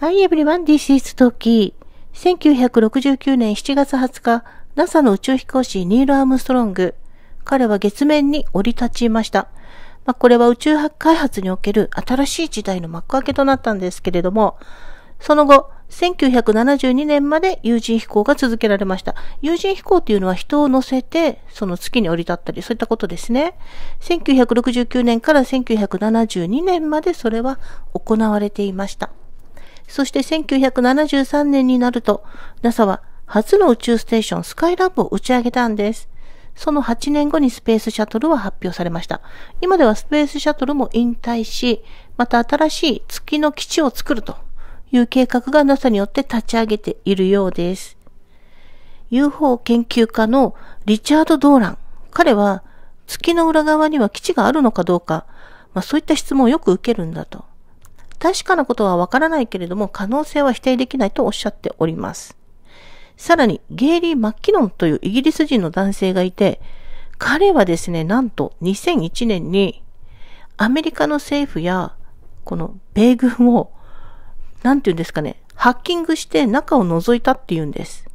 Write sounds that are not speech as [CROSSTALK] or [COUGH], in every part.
Hi everyone, this is Toki. 1969年7月20日、NASA の宇宙飛行士ニール・アームストロング。彼は月面に降り立ちました。まあ、これは宇宙開発における新しい時代の幕開けとなったんですけれども、その後、1972年まで有人飛行が続けられました。有人飛行というのは人を乗せて、その月に降り立ったり、そういったことですね。1969年から1972年までそれは行われていました。そして1973年になると、NASA は初の宇宙ステーションスカイラブを打ち上げたんです。その8年後にスペースシャトルは発表されました。今ではスペースシャトルも引退し、また新しい月の基地を作るという計画が NASA によって立ち上げているようです。UFO 研究家のリチャード・ドーラン。彼は月の裏側には基地があるのかどうか、まあそういった質問をよく受けるんだと。確かなことはわからないけれども可能性は否定できないとおっしゃっております。さらに、ゲイリー・マッキノンというイギリス人の男性がいて、彼はですね、なんと2001年にアメリカの政府やこの米軍を、なんて言うんですかね、ハッキングして中を覗いたっていうんです。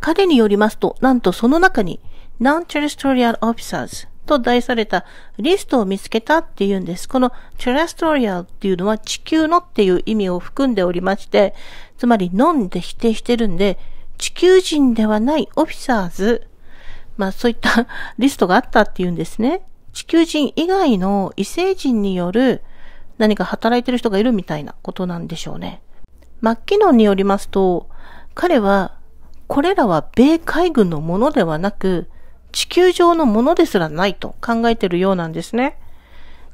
彼によりますと、なんとその中に、Non-Territorial Officers と題されたリストを見つけたっていうんです。この terrestrial っていうのは地球のっていう意味を含んでおりまして、つまり飲んで否定してるんで、地球人ではないオフィサーズ、まあそういった [LAUGHS] リストがあったっていうんですね。地球人以外の異星人による何か働いてる人がいるみたいなことなんでしょうね。マッキノンによりますと、彼は、これらは米海軍のものではなく、地球上のものですらないと考えてるようなんですね。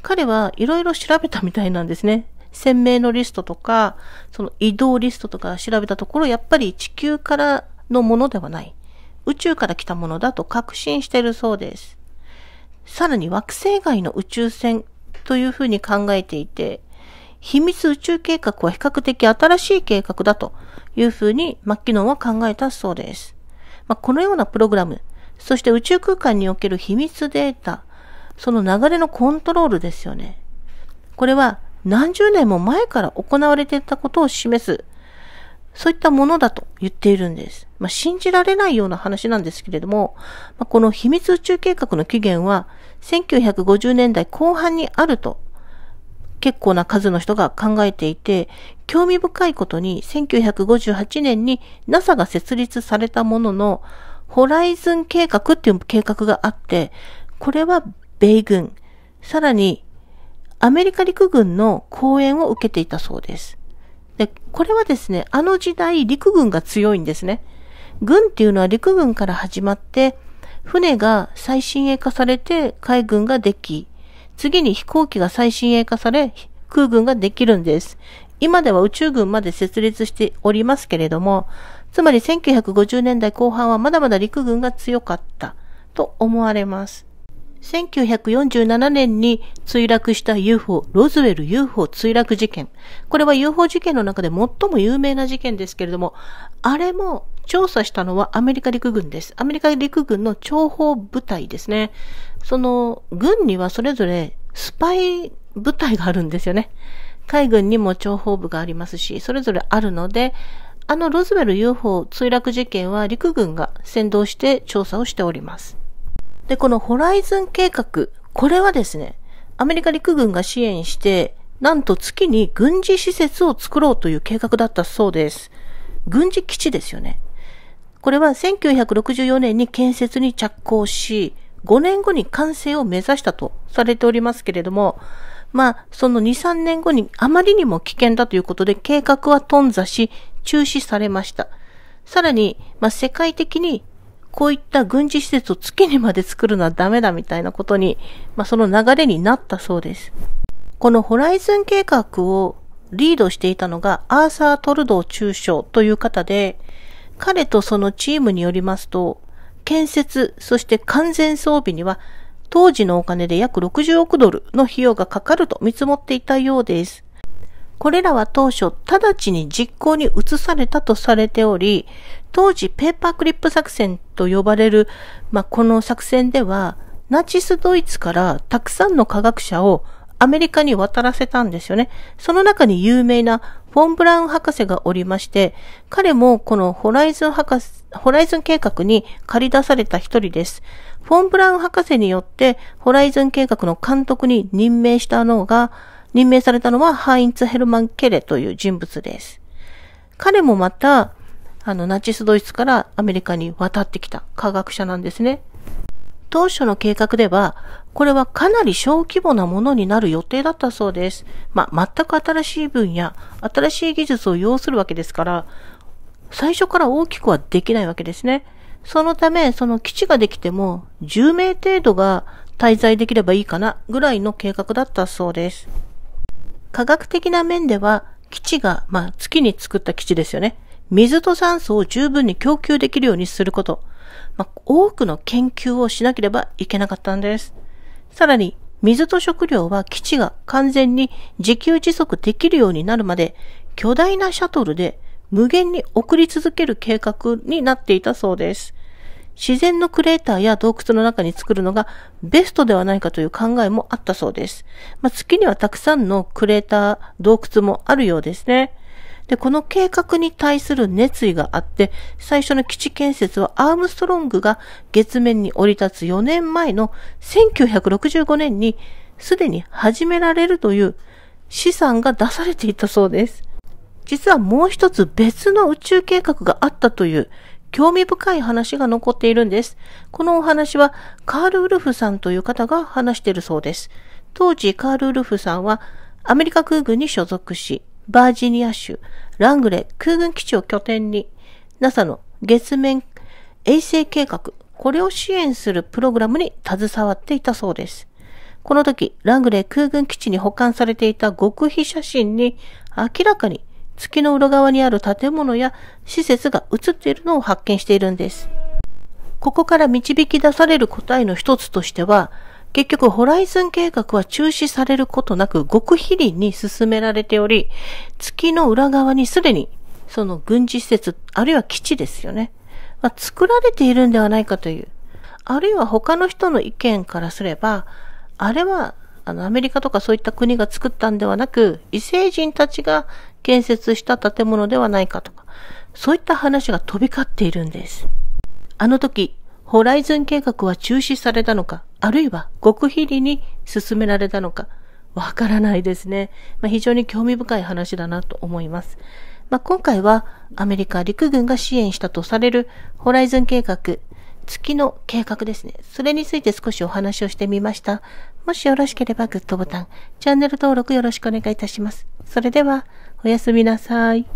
彼はいろいろ調べたみたいなんですね。鮮明のリストとか、その移動リストとか調べたところ、やっぱり地球からのものではない。宇宙から来たものだと確信しているそうです。さらに惑星外の宇宙船というふうに考えていて、秘密宇宙計画は比較的新しい計画だというふうにマッキノンは考えたそうです。まあ、このようなプログラム、そして宇宙空間における秘密データ、その流れのコントロールですよね。これは何十年も前から行われていたことを示す、そういったものだと言っているんです。まあ、信じられないような話なんですけれども、まあ、この秘密宇宙計画の起源は1950年代後半にあると結構な数の人が考えていて、興味深いことに1958年に NASA が設立されたものの、ホライズン計画っていう計画があって、これは米軍、さらにアメリカ陸軍の講演を受けていたそうです。で、これはですね、あの時代陸軍が強いんですね。軍っていうのは陸軍から始まって、船が最新鋭化されて海軍ができ、次に飛行機が最新鋭化され空軍ができるんです。今では宇宙軍まで設立しておりますけれども、つまり1950年代後半はまだまだ陸軍が強かったと思われます。1947年に墜落した UFO、ロズウェル UFO 墜落事件。これは UFO 事件の中で最も有名な事件ですけれども、あれも調査したのはアメリカ陸軍です。アメリカ陸軍の諜報部隊ですね。その軍にはそれぞれスパイ部隊があるんですよね。海軍にも諜報部がありますし、それぞれあるので、あのロズベル UFO 墜落事件は陸軍が先導して調査をしております。で、このホライズン計画、これはですね、アメリカ陸軍が支援して、なんと月に軍事施設を作ろうという計画だったそうです。軍事基地ですよね。これは1964年に建設に着工し、5年後に完成を目指したとされておりますけれども、まあ、その2、3年後にあまりにも危険だということで計画は頓挫し、中止されました。さらに、まあ、世界的にこういった軍事施設を月にまで作るのはダメだみたいなことに、まあ、その流れになったそうです。このホライズン計画をリードしていたのがアーサー・トルドー中将という方で、彼とそのチームによりますと、建設、そして完全装備には当時のお金で約60億ドルの費用がかかると見積もっていたようです。これらは当初直ちに実行に移されたとされており、当時ペーパークリップ作戦と呼ばれる、まあ、この作戦では、ナチスドイツからたくさんの科学者をアメリカに渡らせたんですよね。その中に有名なフォン・ブラウン博士がおりまして、彼もこのホライズン博士、ホライズン計画に駆り出された一人です。フォン・ブラウン博士によってホライズン計画の監督に任命したのが、任命されたのはハインツ・ヘルマン・ケレという人物です。彼もまた、あの、ナチスドイツからアメリカに渡ってきた科学者なんですね。当初の計画では、これはかなり小規模なものになる予定だったそうです。まあ、全く新しい分野、新しい技術を要するわけですから、最初から大きくはできないわけですね。そのため、その基地ができても、10名程度が滞在できればいいかな、ぐらいの計画だったそうです。科学的な面では、基地が、まあ、月に作った基地ですよね。水と酸素を十分に供給できるようにすること。まあ、多くの研究をしなければいけなかったんです。さらに、水と食料は基地が完全に自給自足できるようになるまで、巨大なシャトルで無限に送り続ける計画になっていたそうです。自然のクレーターや洞窟の中に作るのがベストではないかという考えもあったそうです。まあ、月にはたくさんのクレーター、洞窟もあるようですね。で、この計画に対する熱意があって、最初の基地建設はアームストロングが月面に降り立つ4年前の1965年にすでに始められるという資産が出されていたそうです。実はもう一つ別の宇宙計画があったという興味深い話が残っているんです。このお話はカール・ウルフさんという方が話しているそうです。当時カール・ウルフさんはアメリカ空軍に所属し、バージニア州ラングレー空軍基地を拠点に NASA の月面衛星計画、これを支援するプログラムに携わっていたそうです。この時、ラングレー空軍基地に保管されていた極秘写真に明らかに月の裏側にある建物や施設が映っているのを発見しているんです。ここから導き出される答えの一つとしては、結局ホライズン計画は中止されることなく極秘裏に進められており、月の裏側にすでにその軍事施設、あるいは基地ですよね。まあ、作られているんではないかという。あるいは他の人の意見からすれば、あれはあの、アメリカとかそういった国が作ったんではなく、異星人たちが建設した建物ではないかとか、そういった話が飛び交っているんです。あの時、ホライズン計画は中止されたのか、あるいは極秘裏に進められたのか、わからないですね。まあ、非常に興味深い話だなと思います。まあ、今回はアメリカ陸軍が支援したとされるホライズン計画、月の計画ですね。それについて少しお話をしてみました。もしよろしければグッドボタン、チャンネル登録よろしくお願いいたします。それでは、おやすみなさい。